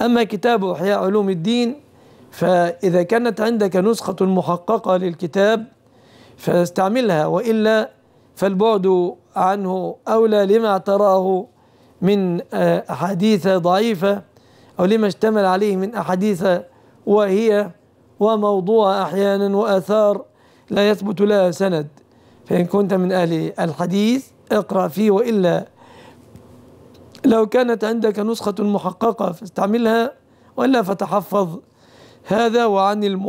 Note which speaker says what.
Speaker 1: أما كتاب إحياء علوم الدين فإذا كانت عندك نسخة محققة للكتاب فاستعملها وإلا فالبعد عنه أولى لما تراه من آه، أحاديث ضعيفة أو لما اشتمل عليه من أحاديث وهي وموضوع أحيانا وآثار لا يثبت لها سند فإن كنت من أهل الحديث اقرأ فيه وإلا لو كانت عندك نسخة محققة فاستعملها وإلا فتحفظ هذا وعن الموالد